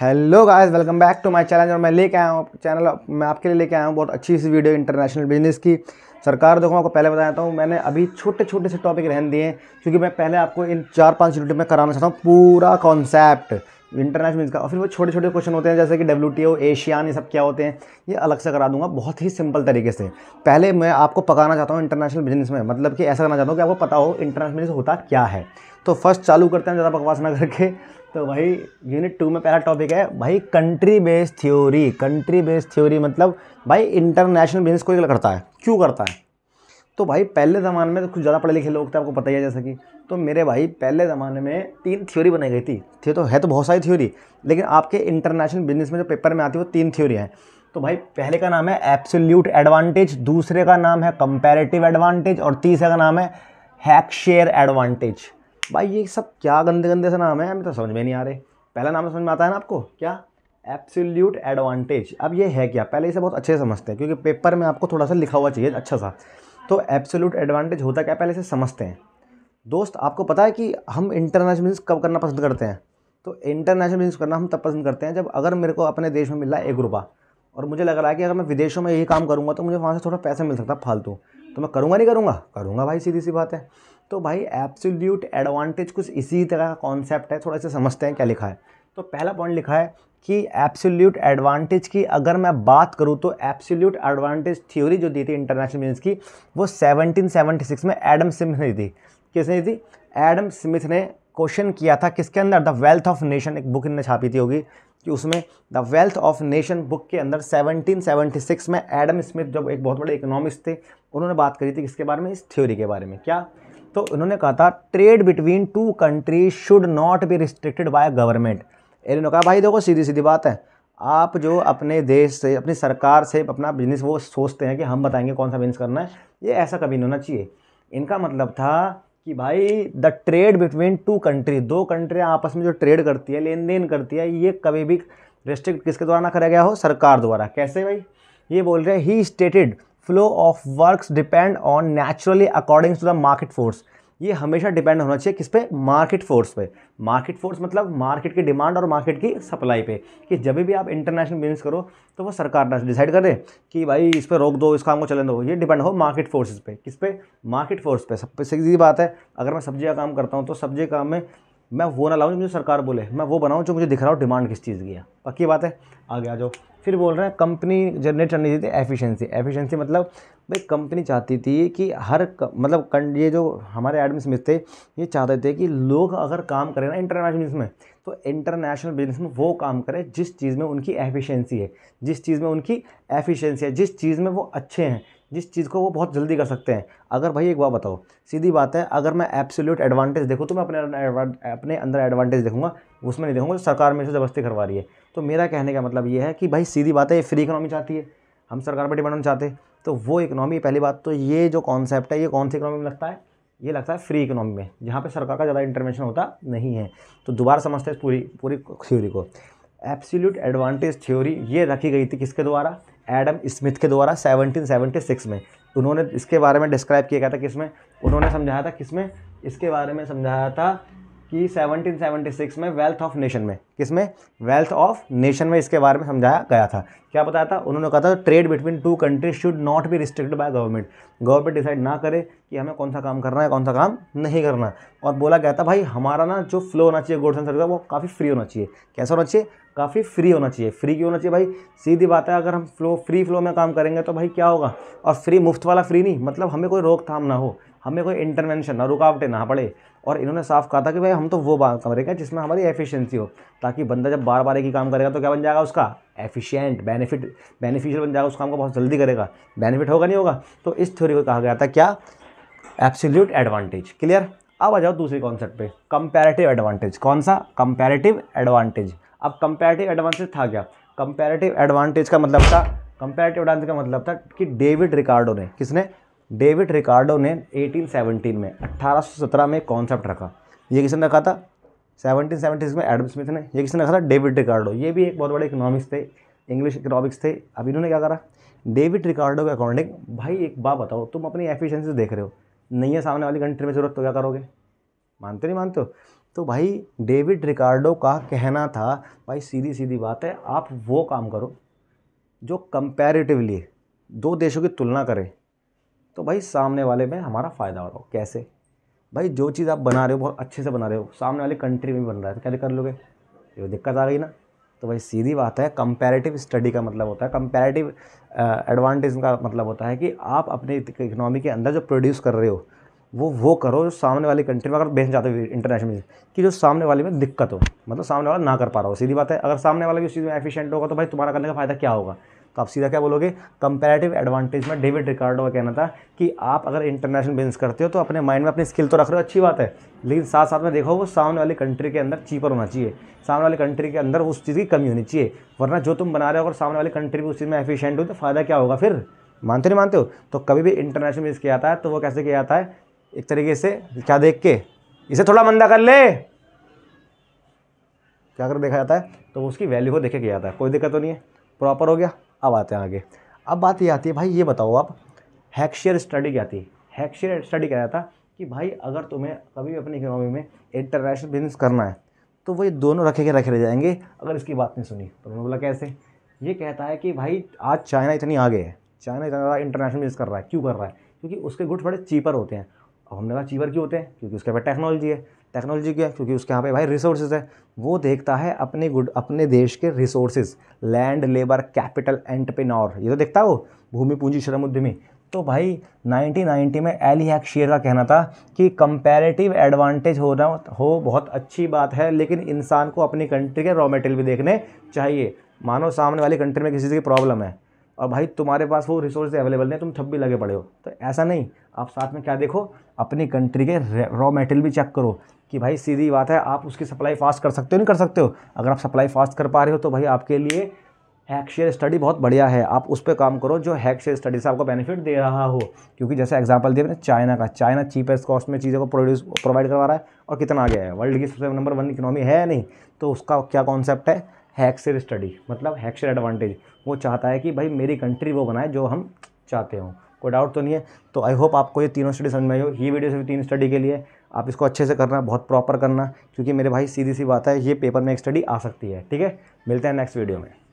hello guys welcome back to my channel और मैं लेके आया हूँ चैनल मैं आपके लिए लेके आया हूँ बहुत अच्छी सी वीडियो इंटरनेशनल बिजनेस की सरकार देखो आपको पहले बताया हूँ मैंने अभी छोटे छोटे से टॉपिक रहने दिए हैं क्योंकि मैं पहले आपको इन चार पांच वीडियो में कराना चाहता हूँ पूरा कॉन्सेप्ट इंटरनेशनल मीन्स का और फिर वो छोटे छोटे क्वेश्चन होते हैं जैसे कि डब्ल्यू टी ओ एशियान ये सब क्या होते हैं ये अलग से करा दूंगा बहुत ही सिंपल तरीके से पहले मैं आपको पकाना चाहता हूँ इंटरनेशनल बिजनेस में मतलब कि ऐसा करना चाहता हूँ कि आपको पता हो इंटरनेशनल बिजनेस होता क्या है तो फर्स्ट चालू करते हैं ज़्यादा बकवास ना करके तो भाई यूनिट टू में पहला टॉपिक है भाई country based theory country based theory मतलब भाई इंटरनेशनल बिजनेस कोई करता है क्यों करता है तो भाई पहले ज़माने में तो कुछ ज़्यादा पढ़े लिखे लोग थे आपको पता ही है जैसा कि तो मेरे भाई पहले ज़माने में तीन थ्योरी बनाई गई थी थी तो है तो बहुत सारी थ्योरी लेकिन आपके इंटरनेशनल बिजनेस में जो पेपर में आती है वो तीन थ्योरी हैं तो भाई पहले का नाम है एप्सोल्यूट एडवांटेज दूसरे का नाम है कंपेरेटिव एडवांटेज और तीसरे का नाम है हैक शेयर एडवांटेज भाई ये सब क्या गंदे गंदे से नाम है हमें तो समझ में नहीं आ रहे पहला नाम तो समझ में आता है ना आपको क्या एप्सोल्यूट एडवांटेज अब ये है क्या पहले इसे बहुत अच्छे से समझते हैं क्योंकि पेपर में आपको थोड़ा सा लिखा हुआ चाहिए अच्छा सा तो एब्सोल्यूट एडवांटेज होता क्या पहले से समझते हैं दोस्त आपको पता है कि हम इंटरनेशनल बिजनेस कब करना पसंद करते हैं तो इंटरनेशनल बिजनेस करना हम तब पसंद करते हैं जब अगर मेरे को अपने देश में मिल रहा है एक रुपया और मुझे लग रहा है कि अगर मैं विदेशों में यही काम करूँगा तो मुझे वहाँ से थोड़ा पैसा मिल सकता फालतू तो मैं करूँगा नहीं करूँगा करूँगा भाई सीधी सी बात है तो भाई एब्सोल्यूट एडवांटेज कुछ इसी तरह का कॉन्सेप्ट है थोड़ा इसे समझते हैं क्या लिखा है तो पहला पॉइंट लिखा है कि एब्सोल्यूट एडवांटेज की अगर मैं बात करूँ तो एब्सोल्यूट एडवांटेज थ्योरी जो दी थी इंटरनेशनल मीन्स की वो 1776 में एडम स्मिथ ने दी किसने दी एडम स्मिथ ने क्वेश्चन किया था किसके अंदर द वेल्थ ऑफ नेशन एक बुक इनने छापी थी होगी कि उसमें the wealth of nation book के अंदर 1776 में एडम स्मिथ जब एक बहुत बड़े इकोनॉमिस्ट थे उन्होंने बात करी थी किसके बारे में इस थ्योरी के बारे में क्या तो उन्होंने कहा था trade between two countries should not be restricted by government एलियन कहा भाई देखो सीधी सीधी बात है आप जो अपने देश से अपनी सरकार से अपना बिजनेस वो सोचते हैं कि हम बताएंगे कौन सा बिजनेस करना है ये ऐसा कभी नहीं होना चाहिए इनका मतलब था कि भाई the trade between two country दो कंट्रियाँ आपस में जो ट्रेड करती है लेन देन करती है ये कभी भी रिस्ट्रिक्ट किसके द्वारा ना करा गया हो सरकार द्वारा कैसे भाई ये बोल रहे हैं he stated flow of works depend on naturally according to the market force ये हमेशा डिपेंड होना चाहिए किस पे मार्केट फोर्स पे मार्केट फोर्स मतलब मार्केट की डिमांड और मार्केट की सप्लाई पे कि जब भी आप इंटरनेशनल बिजनेस करो तो वो सरकार डिसाइड कर दे कि भाई इस पर रोक दो इस काम को चलने दो ये डिपेंड हो मार्केट फोर्सेस पे किस पे मार्केट फोर्स पे सब सीधी बात है अगर मैं सब्जी का काम करता हूँ तो सब्जी काम में मैं वो ना लाऊँ जो मुझे सरकार बोले मैं वो बनाऊँ जो मुझे दिख रहा हो डिमांड किस चीज़ की है पक्की बात है आगे आ जाओ फिर बोल रहे हैं कंपनी जनरेट करनी चाहिए एफिशिएंसी एफिशिएंसी मतलब भाई कंपनी चाहती थी कि हर मतलब ये जो हमारे एडमिन थे ये चाहते थे कि लोग अगर काम करें ना इंटरनेशनल बिजनेस में तो इंटरनेशनल बिजनेस में वो काम करें जिस चीज़ में उनकी एफिशिएंसी है जिस चीज़ में उनकी एफिशिएंसी है जिस चीज़ में वो अच्छे हैं जिस चीज़ को वो बहुत जल्दी कर सकते हैं अगर भाई एक बात बताओ सीधी बात है अगर मैं एब्सोल्यूट एडवांटेज देखूँ तो मैं अपने अपने अंदर एडवांटेज देखूंगा उसमें नहीं देखूँगा सरकार मेरे से जबरदस्ती करवा रही है तो मेरा कहने का मतलब ये है कि भाई सीधी बात है ये फ्री इकोनॉमी चाहती है हम सरकार पर डिपेंड होना चाहते तो वो इकोनॉमी पहली बात तो ये जो कॉन्सेप्ट है ये कौन सी इकोनॉमी में लगता है ये लगता है फ्री इकोनॉमी में जहाँ पे सरकार का ज़्यादा इंटरवेंशन होता नहीं है तो दोबारा समझते हैं पूरी पूरी थ्योरी को एब्सोल्यूट एडवांटेज थ्योरी ये रखी गई थी किसके द्वारा एडम स्मिथ के द्वारा 1776 में उन्होंने इसके बारे में डिस्क्राइब किया गया था किसमें उन्होंने समझाया था किसमें इसके बारे में समझाया था कि 1776 में वेल्थ ऑफ नेशन में किसमें वेल्थ ऑफ नेशन में इसके बारे में समझाया गया था क्या बताया था उन्होंने कहा था trade between two countries should not be restricted by government government decide ना करे कि हमें कौन सा काम करना है कौन सा काम नहीं करना और बोला गया था भाई हमारा ना जो फ्लो होना चाहिए गोड्स एंड सर्विस वो काफ़ी फ्री होना चाहिए कैसा होना चाहिए काफ़ी फ्री होना चाहिए फ्री क्यों होना चाहिए भाई सीधी बात है अगर हम फ्लो फ्री फ्लो में काम करेंगे तो भाई क्या होगा और फ्री मुफ्त वाला फ्री नहीं मतलब हमें कोई रोकथाम ना हो हमें कोई इंटरवेंशन ना रुकावटें ना पड़े और इन्होंने साफ कहा था कि भाई हम तो वो करेंगे जिसमें हमारी एफिशिएंसी हो ताकि बंदा जब बार बार एक ही काम करेगा तो क्या बन जाएगा उसका एफिशिएंट बेनिफिट बेनिफिशियल बन जाएगा उस काम को बहुत जल्दी करेगा बेनिफिट होगा नहीं होगा तो इस थ्योरी को कहा गया था क्या एब्सोल्यूट एडवांटेज क्लियर अब आ जाओ दूसरे कॉन्सेप्ट पे कंपेरेटिव एडवांटेज कौन सा कंपेरेटिव एडवांटेज अब कंपेरेटिव एडवांटेज था क्या कंपेरेटिव एडवांटेज का मतलब था कंपेरेटिव एडवांटेज का मतलब था कि डेविड रिकार्डो ने किसने डेविड रिकार्डो ने 1817 में 1817 में कॉन्सेप्ट रखा ये किसने रखा था 1776 में एडम स्मिथ ने ये किसने रखा था डेविड रिकार्डो ये भी एक बहुत बड़े इकोनॉमिक्स थे इंग्लिश इकोनॉमिक्स थे अब इन्होंने क्या करा डेविड रिकार्डो के अकॉर्डिंग भाई एक बात बताओ तुम अपनी एफिशेंसी देख रहे हो नहीं है सामने वाली कंट्री में ज़रूरत तो क्या करोगे मानते नहीं मानते हो तो भाई डेविड रिकार्डो का कहना था भाई सीधी सीधी बात है आप वो काम करो जो कंपैरेटिवली दो देशों की तुलना करें तो भाई सामने वाले में हमारा फ़ायदा हो रहा हो कैसे भाई जो चीज़ आप बना रहे हो बहुत अच्छे से बना रहे हो सामने वाली कंट्री में बन रहा है तो क्या कर लोगे ये दिक्कत आ गई ना तो भाई सीधी बात है कंपैरेटिव स्टडी का मतलब होता है कंपैरेटिव एडवांटेज का मतलब होता है कि आप अपने इकनॉमी के अंदर जो प्रोड्यूस कर रहे हो वो वो करो जो सामने वाली कंट्री में अगर बेच जाते हो इंटरनेशनल कि जो सामने वाले में दिक्कत हो मतलब सामने वाला ना कर पा रहा हो सीधी बात है अगर सामने वाला भी उस चीज़ में एफिशिएंट होगा तो भाई तुम्हारा करने का फ़ायदा क्या होगा तो आप सीधा क्या बोलोगे कंपेरेटिव एडवांटेज में डेविड रिकार्डो का कहना था कि आप अगर इंटरनेशनल बिजनेस करते हो तो अपने माइंड में अपनी स्किल तो रख रहे हो अच्छी बात है लेकिन साथ साथ में देखो वो सामने वाली कंट्री के अंदर चीपर होना चाहिए सामने वाली कंट्री के अंदर उस चीज़ की कमी होनी चाहिए वरना जो तुम बना रहे हो अगर सामने वाली कंट्री भी उस चीज़ में एफिशिएंट हो तो फ़ायदा क्या होगा फिर मानते नहीं मानते हो तो कभी भी इंटरनेशनल बिजनेस किया जाता है तो वो कैसे किया जाता है एक तरीके से क्या देख के इसे थोड़ा मंदा कर ले क्या कर देखा जाता है तो उसकी वैल्यू को देखे किया जाता है कोई दिक्कत तो नहीं है प्रॉपर हो गया अब आते हैं आगे अब बात ये आती है भाई ये बताओ आप हैक्शियर स्टडी क्या थी हैक्शियर स्टडी क्या था कि भाई अगर तुम्हें कभी अपनी इकोनॉमी में इंटरनेशनल बिजनेस करना है तो वो ये दोनों रखे के रखे रह जाएंगे अगर इसकी बात नहीं सुनी तो उन्होंने बोला कैसे ये कहता है कि भाई आज चाइना इतनी आगे है चाइना इतना ज़्यादा इंटरनेशनल बिजनेस कर रहा है क्यों कर रहा है क्योंकि उसके गुड्स बड़े चीपर होते हैं और हमने कहा चीपर क्यों होते हैं क्योंकि उसके पास टेक्नोलॉजी है टेक्नोलॉजी क्या क्योंकि उसके यहाँ पे भाई रिसोर्सेज है वो देखता है अपने गुड अपने देश के resources land labour capital entrepreneur ये तो देखता हो भूमि पूंजी श्रम उद्यमी तो भाई 1990 में एली हैक शेयर का कहना था कि कंपैरेटिव एडवांटेज होना हो बहुत अच्छी बात है लेकिन इंसान को अपनी कंट्री के रॉ मटेरियल भी देखने चाहिए मानो सामने वाली कंट्री में किसी चीज़ की प्रॉब्लम है और भाई तुम्हारे पास वो रिसोर्स अवेलेबल नहीं तुम छप भी लगे पड़े हो तो ऐसा नहीं आप साथ में क्या देखो अपनी कंट्री के रॉ मेटेरियल भी चेक करो कि भाई सीधी बात है आप उसकी सप्लाई फास्ट कर सकते हो नहीं कर सकते हो अगर आप सप्लाई फास्ट कर पा रहे हो तो भाई आपके लिए हैक्शेयर स्टडी बहुत बढ़िया है आप उस पर काम करो जो शेयर स्टडी से आपको बेनिफिट दे रहा हो क्योंकि जैसे एग्जांपल दिया मैंने चाइना का चाइना चीपेस्ट कॉस्ट में चीज़ों को प्रोड्यूस प्रोवाइड करवा रहा है और कितना आ गया है वर्ल्ड की सबसे नंबर वन इकनॉमी है नहीं तो उसका क्या कॉन्सेप्ट है हैक्सर स्टडी मतलब हैक्सर एडवांटेज वो चाहता है कि भाई मेरी कंट्री वो बनाए जो हम चाहते हों कोई डाउट तो नहीं है तो आई होप आपको ये तीनों स्टडी समझ में आई हो ये वीडियो सिर्फ तीन स्टडी के लिए आप इसको अच्छे से करना बहुत प्रॉपर करना क्योंकि मेरे भाई सीधी सी बात है ये पेपर में एक स्टडी आ सकती है ठीक है मिलते हैं नेक्स्ट वीडियो में